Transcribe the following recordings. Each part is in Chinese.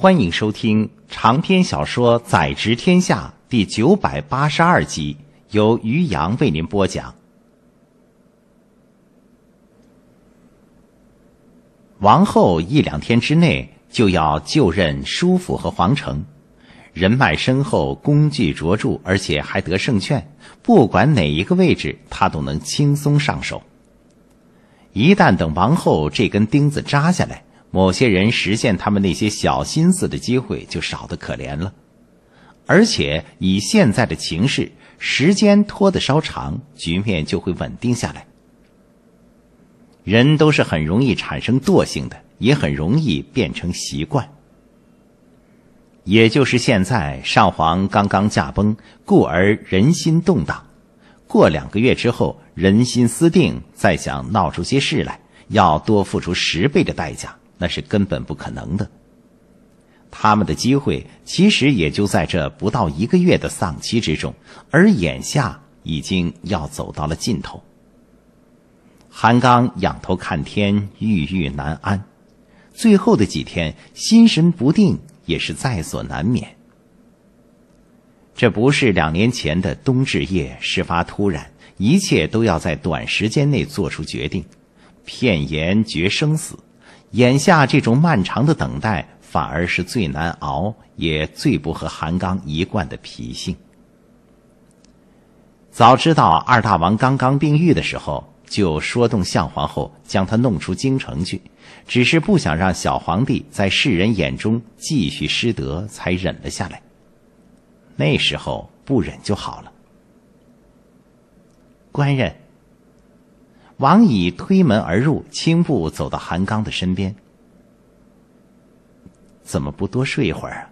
欢迎收听长篇小说《宰执天下》第九百八十二集，由于洋为您播讲。王后一两天之内就要就任叔父和皇城，人脉深厚，功绩卓著，而且还得胜券。不管哪一个位置，他都能轻松上手。一旦等王后这根钉子扎下来。某些人实现他们那些小心思的机会就少得可怜了，而且以现在的情势，时间拖得稍长，局面就会稳定下来。人都是很容易产生惰性的，也很容易变成习惯。也就是现在，上皇刚刚驾崩，故而人心动荡。过两个月之后，人心思定，再想闹出些事来，要多付出十倍的代价。那是根本不可能的。他们的机会其实也就在这不到一个月的丧期之中，而眼下已经要走到了尽头。韩刚仰头看天，郁郁难安。最后的几天，心神不定也是在所难免。这不是两年前的冬至夜，事发突然，一切都要在短时间内做出决定，片言决生死。眼下这种漫长的等待，反而是最难熬，也最不合韩刚一贯的脾性。早知道二大王刚刚病愈的时候，就说动向皇后将他弄出京城去，只是不想让小皇帝在世人眼中继续失德，才忍了下来。那时候不忍就好了。官人。王乙推门而入，轻步走到韩刚的身边。怎么不多睡会儿啊？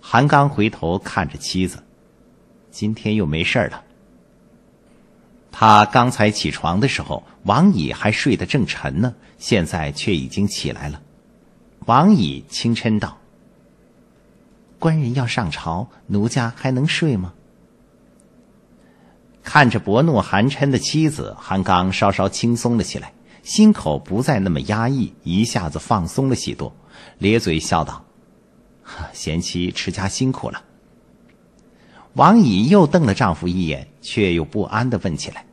韩刚回头看着妻子，今天又没事了。他刚才起床的时候，王乙还睡得正沉呢，现在却已经起来了。王乙轻嗔道：“官人要上朝，奴家还能睡吗？”看着薄怒含嗔的妻子，韩刚稍稍轻松了起来，心口不再那么压抑，一下子放松了许多，咧嘴笑道：“ 贤妻持家辛苦了。”王乙又瞪了丈夫一眼，却又不安地问起来：“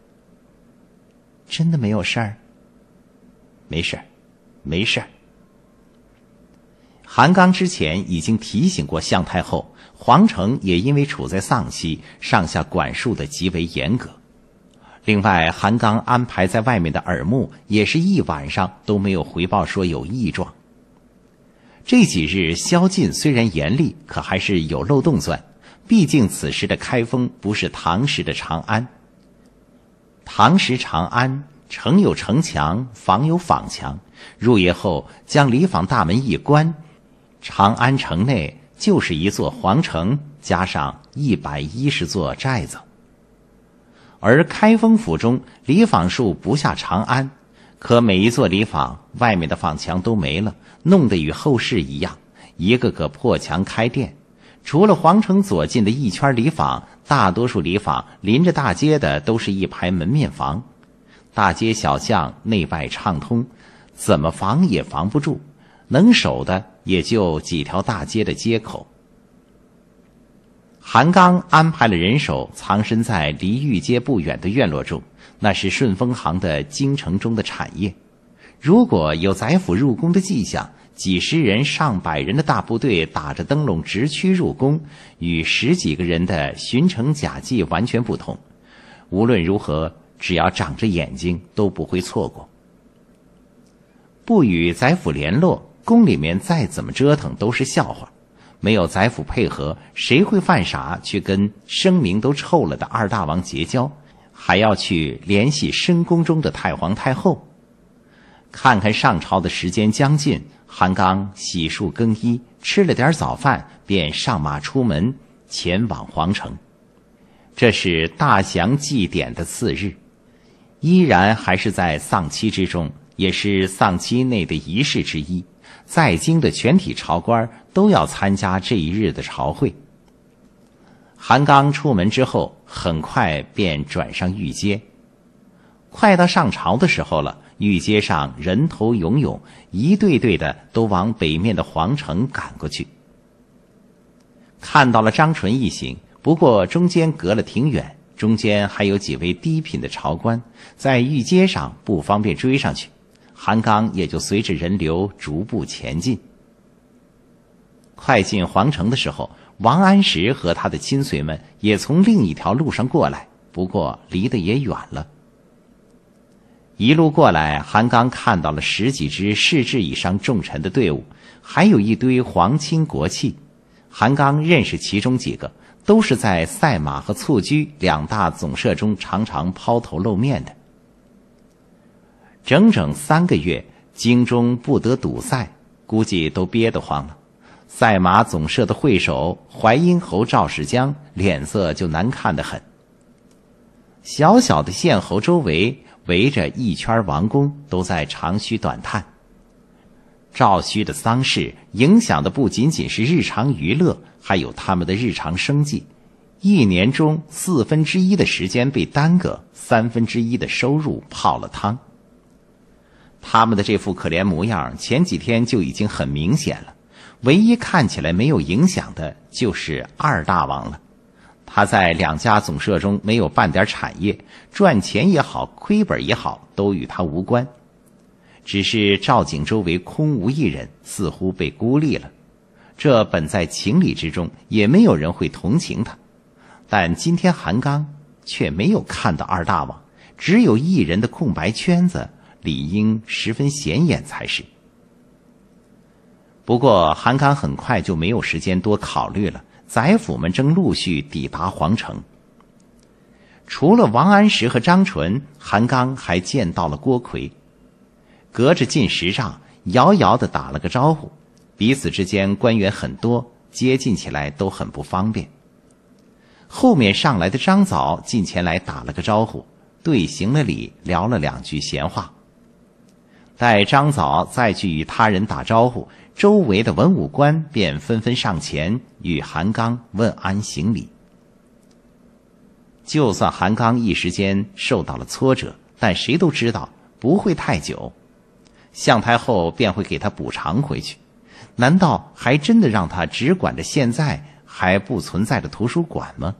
真的没有事儿？”“没事儿，没事儿。”韩刚之前已经提醒过向太后，皇城也因为处在丧期，上下管束的极为严格。另外，韩刚安排在外面的耳目也是一晚上都没有回报说有异状。这几日宵禁虽然严厉，可还是有漏洞钻。毕竟此时的开封不是唐时的长安，唐时长安城有城墙，坊有坊墙，入夜后将里坊大门一关。长安城内就是一座皇城，加上一百一十座寨子，而开封府中里坊数不下长安，可每一座里坊外面的坊墙都没了，弄得与后世一样，一个个破墙开店。除了皇城左近的一圈里坊，大多数里坊临着大街的都是一排门面房，大街小巷内外畅通，怎么防也防不住。能守的也就几条大街的街口。韩刚安排了人手藏身在离御街不远的院落中，那是顺风行的京城中的产业。如果有宰府入宫的迹象，几十人、上百人的大部队打着灯笼直驱入宫，与十几个人的巡城假计完全不同。无论如何，只要长着眼睛都不会错过。不与宰府联络。宫里面再怎么折腾都是笑话，没有宰辅配合，谁会犯傻去跟声名都臭了的二大王结交，还要去联系深宫中的太皇太后？看看上朝的时间将近，韩刚洗漱更衣，吃了点早饭，便上马出门前往皇城。这是大祥祭典的次日，依然还是在丧期之中，也是丧期内的仪式之一。在京的全体朝官都要参加这一日的朝会。韩刚出门之后，很快便转上御街。快到上朝的时候了，御街上人头涌涌，一队队的都往北面的皇城赶过去。看到了张纯一行，不过中间隔了挺远，中间还有几位低品的朝官在御街上不方便追上去。韩刚也就随着人流逐步前进。快进皇城的时候，王安石和他的亲随们也从另一条路上过来，不过离得也远了。一路过来，韩刚看到了十几支侍制以上重臣的队伍，还有一堆皇亲国戚。韩刚认识其中几个，都是在赛马和蹴鞠两大总社中常常抛头露面的。整整三个月，京中不得堵塞，估计都憋得慌了。赛马总社的会首淮阴侯赵世江脸色就难看得很。小小的县侯周围围着一圈王公，都在长吁短叹。赵虚的丧事影响的不仅仅是日常娱乐，还有他们的日常生计。一年中四分之一的时间被耽搁，三分之一的收入泡了汤。他们的这副可怜模样，前几天就已经很明显了。唯一看起来没有影响的，就是二大王了。他在两家总社中没有半点产业，赚钱也好，亏本也好，都与他无关。只是赵景周围空无一人，似乎被孤立了。这本在情理之中，也没有人会同情他。但今天韩刚却没有看到二大王，只有一人的空白圈子。理应十分显眼才是。不过韩刚很快就没有时间多考虑了，宰府们正陆续抵达皇城。除了王安石和张纯，韩刚还见到了郭奎，隔着近十丈，遥遥的打了个招呼。彼此之间官员很多，接近起来都很不方便。后面上来的张藻近前来打了个招呼，对行了礼，聊了两句闲话。待张枣再去与他人打招呼，周围的文武官便纷纷上前与韩刚问安行礼。就算韩刚一时间受到了挫折，但谁都知道不会太久，相太后便会给他补偿回去。难道还真的让他只管着现在还不存在的图书馆吗？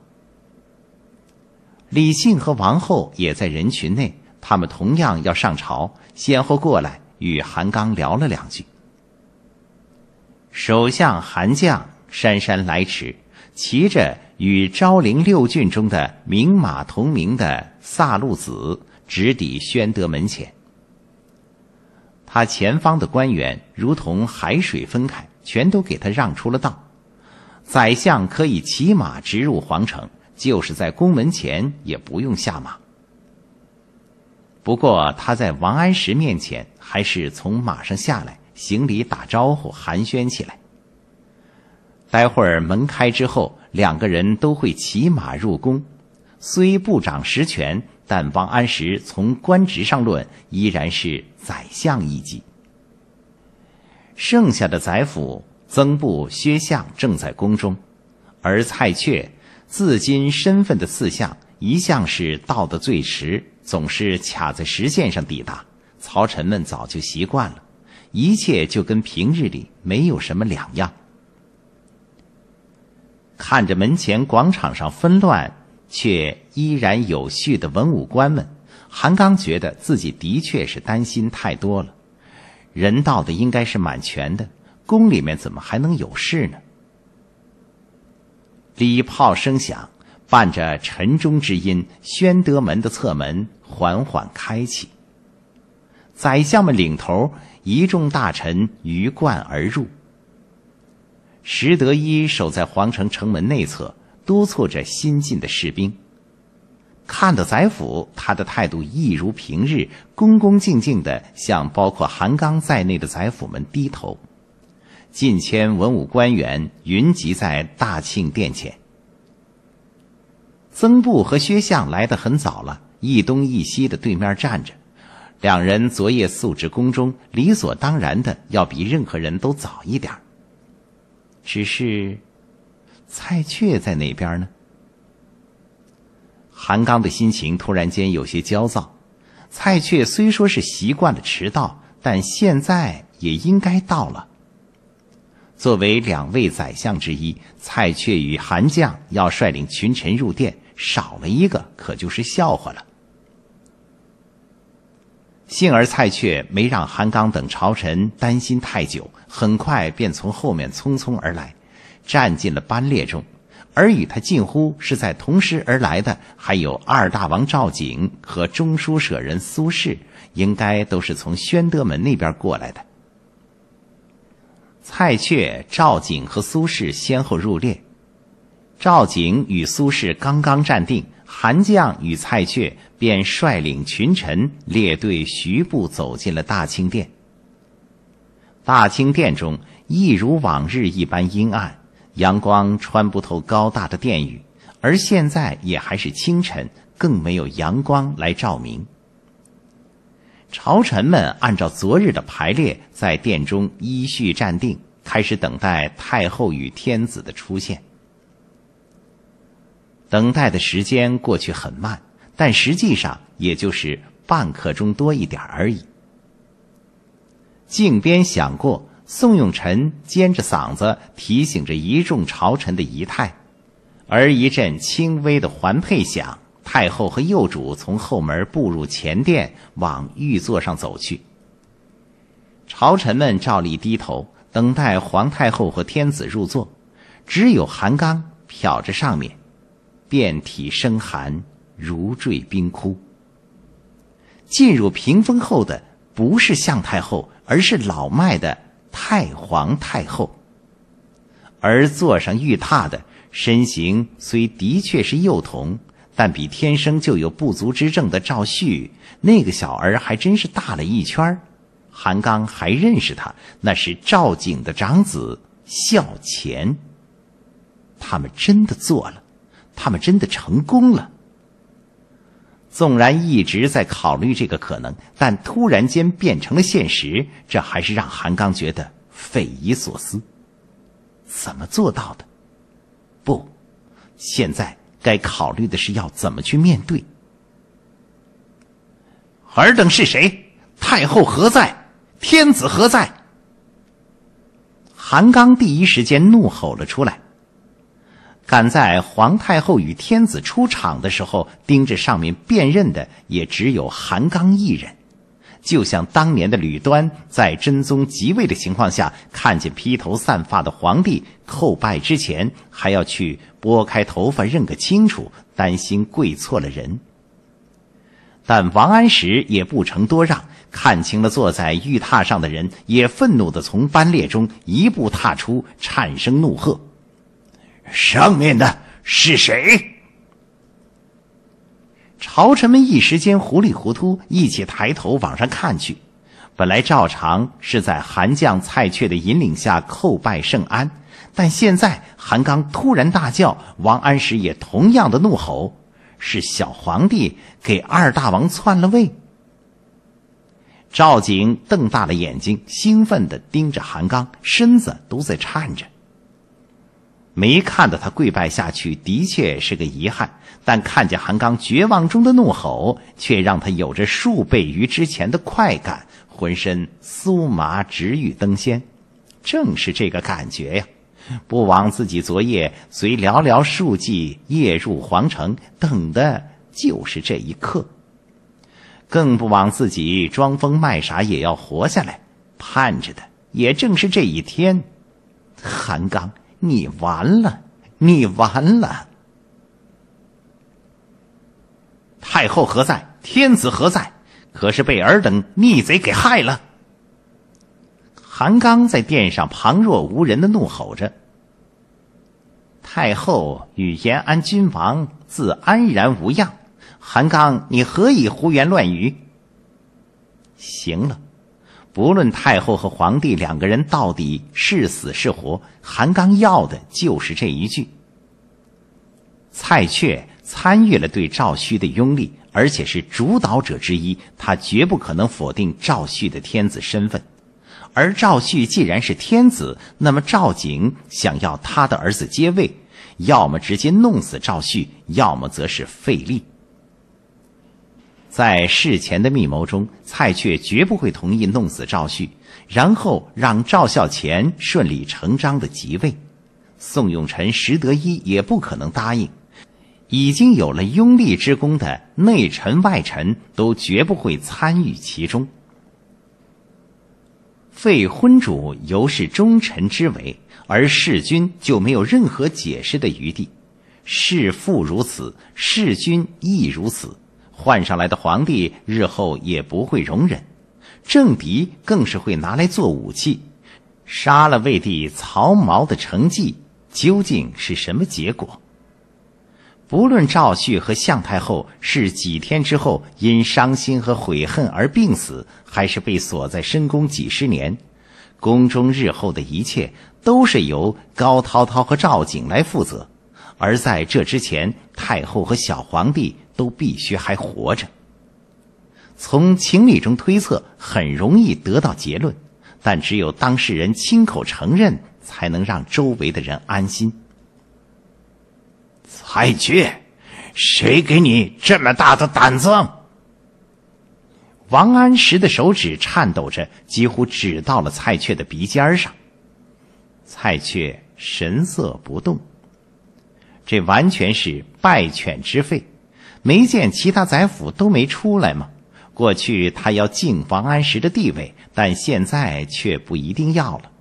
李信和王后也在人群内。他们同样要上朝，先后过来与韩刚聊了两句。首相韩将姗姗来迟，骑着与昭陵六骏中的名马同名的萨路子，直抵宣德门前。他前方的官员如同海水分开，全都给他让出了道。宰相可以骑马直入皇城，就是在宫门前也不用下马。不过，他在王安石面前还是从马上下来，行礼打招呼，寒暄起来。待会儿门开之后，两个人都会骑马入宫。虽不掌实权，但王安石从官职上论，依然是宰相一级。剩下的宰辅、曾布、薛相正在宫中，而蔡确自今身份的四相，一向是到的最迟。总是卡在时限上抵达，朝臣们早就习惯了，一切就跟平日里没有什么两样。看着门前广场上纷乱却依然有序的文武官们，韩刚觉得自己的确是担心太多了。人到的应该是满全的，宫里面怎么还能有事呢？礼炮声响，伴着晨钟之音，宣德门的侧门。缓缓开启。宰相们领头，一众大臣鱼贯而入。石德一守在皇城城门内侧，督促着新进的士兵。看到宰辅，他的态度一如平日，恭恭敬敬地向包括韩刚在内的宰辅们低头。近千文武官员云集在大庆殿前。曾布和薛相来得很早了。一东一西的对面站着，两人昨夜宿至宫中，理所当然的要比任何人都早一点只是，蔡确在哪边呢？韩刚的心情突然间有些焦躁。蔡确虽说是习惯了迟到，但现在也应该到了。作为两位宰相之一，蔡确与韩绛要率领群臣入殿，少了一个可就是笑话了。幸而蔡确没让韩刚等朝臣担心太久，很快便从后面匆匆而来，站进了班列中。而与他近乎是在同时而来的，还有二大王赵景和中书舍人苏轼，应该都是从宣德门那边过来的。蔡确、赵景和苏轼先后入列，赵景与苏轼刚刚站定。韩将与蔡确便率领群臣列队徐步走进了大清殿。大清殿中一如往日一般阴暗，阳光穿不透高大的殿宇，而现在也还是清晨，更没有阳光来照明。朝臣们按照昨日的排列在殿中依序站定，开始等待太后与天子的出现。等待的时间过去很慢，但实际上也就是半刻钟多一点而已。靖边响过，宋永臣尖着嗓子提醒着一众朝臣的仪态，而一阵轻微的环佩响，太后和幼主从后门步入前殿，往御座上走去。朝臣们照例低头等待皇太后和天子入座，只有韩刚瞟着上面。遍体生寒，如坠冰窟。进入屏风后的不是向太后，而是老迈的太皇太后。而坐上玉榻的身形虽的确是幼童，但比天生就有不足之症的赵旭那个小儿还真是大了一圈儿。韩刚还认识他，那是赵景的长子孝乾。他们真的做了。他们真的成功了。纵然一直在考虑这个可能，但突然间变成了现实，这还是让韩刚觉得匪夷所思。怎么做到的？不，现在该考虑的是要怎么去面对。尔等是谁？太后何在？天子何在？韩刚第一时间怒吼了出来。敢在皇太后与天子出场的时候盯着上面辨认的，也只有韩刚一人。就像当年的吕端，在真宗即位的情况下，看见披头散发的皇帝叩拜之前，还要去拨开头发认个清楚，担心跪错了人。但王安石也不逞多让，看清了坐在玉榻上的人，也愤怒地从班列中一步踏出，颤声怒喝。上面的是谁？朝臣们一时间糊里糊涂，一起抬头往上看去。本来照常是在韩将蔡确的引领下叩拜圣安，但现在韩刚突然大叫，王安石也同样的怒吼：“是小皇帝给二大王篡了位！”赵景瞪大了眼睛，兴奋地盯着韩刚，身子都在颤着。没看到他跪拜下去，的确是个遗憾；但看见韩刚绝望中的怒吼，却让他有着数倍于之前的快感，浑身酥麻，直欲登仙。正是这个感觉呀，不枉自己昨夜随寥寥数骑夜入皇城，等的就是这一刻。更不枉自己装疯卖傻也要活下来，盼着的也正是这一天。韩刚。你完了，你完了！太后何在？天子何在？可是被尔等逆贼给害了！韩刚在殿上旁若无人的怒吼着：“太后与延安君王自安然无恙，韩刚，你何以胡言乱语？”行了。不论太后和皇帝两个人到底是死是活，韩刚要的就是这一句。蔡确参与了对赵旭的拥立，而且是主导者之一，他绝不可能否定赵旭的天子身份。而赵旭既然是天子，那么赵景想要他的儿子接位，要么直接弄死赵旭，要么则是废立。在事前的密谋中，蔡确绝不会同意弄死赵旭，然后让赵孝乾顺理成章的即位。宋永臣石德一也不可能答应。已经有了拥立之功的内臣外臣都绝不会参与其中。废昏主犹是忠臣之为，而弑君就没有任何解释的余地。弑父如此，弑君亦如此。换上来的皇帝日后也不会容忍，政敌更是会拿来做武器。杀了魏帝曹髦的成绩究竟是什么结果？不论赵煦和向太后是几天之后因伤心和悔恨而病死，还是被锁在深宫几十年，宫中日后的一切都是由高滔滔和赵景来负责。而在这之前，太后和小皇帝都必须还活着。从情理中推测，很容易得到结论，但只有当事人亲口承认，才能让周围的人安心。蔡阙，谁给你这么大的胆子？王安石的手指颤抖着，几乎指到了蔡确的鼻尖上。蔡确神色不动。这完全是败犬之废，没见其他宰府都没出来吗？过去他要敬王安石的地位，但现在却不一定要了。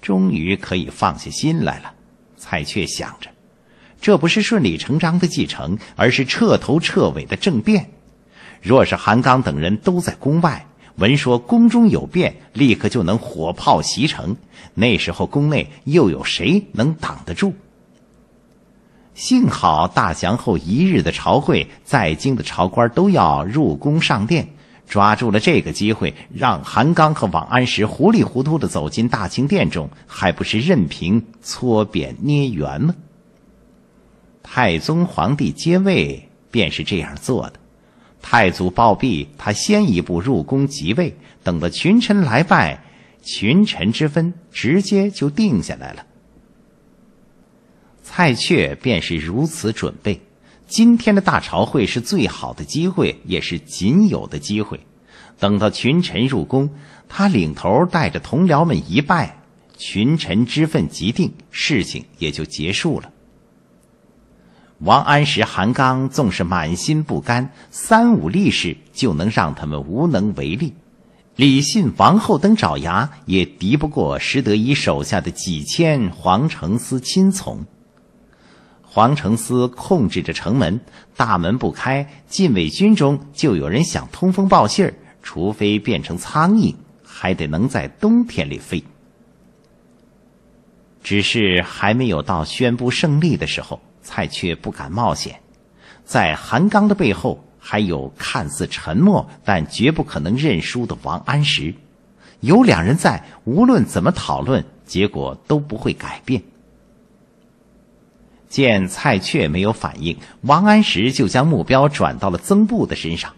终于可以放下心来了，蔡确想着，这不是顺理成章的继承，而是彻头彻尾的政变。若是韩刚等人都在宫外，闻说宫中有变，立刻就能火炮袭城，那时候宫内又有谁能挡得住？幸好大祥后一日的朝会，在京的朝官都要入宫上殿，抓住了这个机会，让韩刚和王安石糊里糊涂地走进大清殿中，还不是任凭搓扁捏圆吗？太宗皇帝接位便是这样做的，太祖暴毙，他先一步入宫即位，等到群臣来拜，群臣之分直接就定下来了。蔡确便是如此准备，今天的大朝会是最好的机会，也是仅有的机会。等到群臣入宫，他领头带着同僚们一拜，群臣之愤即定，事情也就结束了。王安石、韩刚纵是满心不甘，三五力士就能让他们无能为力；李信、王后等爪牙也敌不过石德仪手下的几千皇城司亲从。黄承思控制着城门，大门不开，禁卫军中就有人想通风报信儿，除非变成苍蝇，还得能在冬天里飞。只是还没有到宣布胜利的时候，蔡却不敢冒险。在韩刚的背后，还有看似沉默但绝不可能认输的王安石，有两人在，无论怎么讨论，结果都不会改变。见蔡确没有反应，王安石就将目标转到了曾布的身上。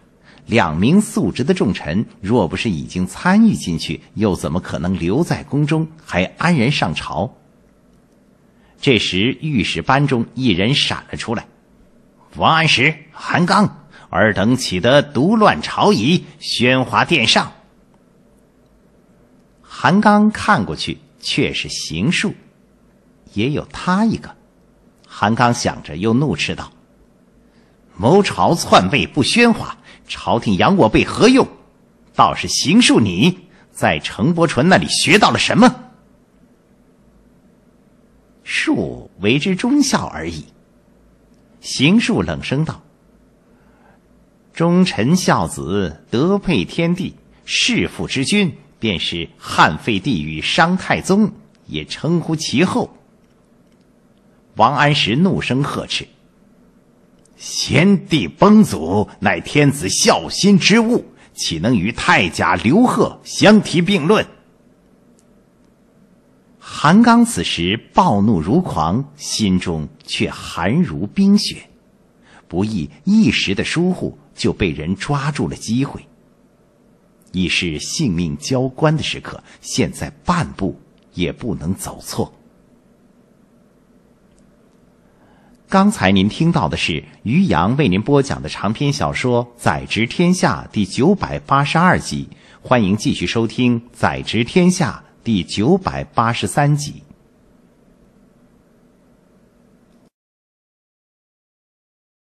两名素职的重臣，若不是已经参与进去，又怎么可能留在宫中还安然上朝？这时，御史班中一人闪了出来：“王安石、韩刚，尔等岂得独乱朝仪，喧哗殿上？”韩刚看过去，却是邢恕，也有他一个。韩刚想着，又怒斥道：“谋朝篡位不喧哗，朝廷养我辈何用？倒是邢恕，你在程伯淳那里学到了什么？”恕为之忠孝而已。邢恕冷声道：“忠臣孝子，德配天地，弑父之君，便是汉废帝与商太宗，也称呼其后。”王安石怒声呵斥：“先帝崩祖，乃天子孝心之物，岂能与太甲刘贺相提并论？”韩刚此时暴怒如狂，心中却寒如冰雪，不易一时的疏忽就被人抓住了机会。已是性命交关的时刻，现在半步也不能走错。刚才您听到的是于洋为您播讲的长篇小说《宰执天下》第九百八十二集，欢迎继续收听《宰执天下》第九百八十三集。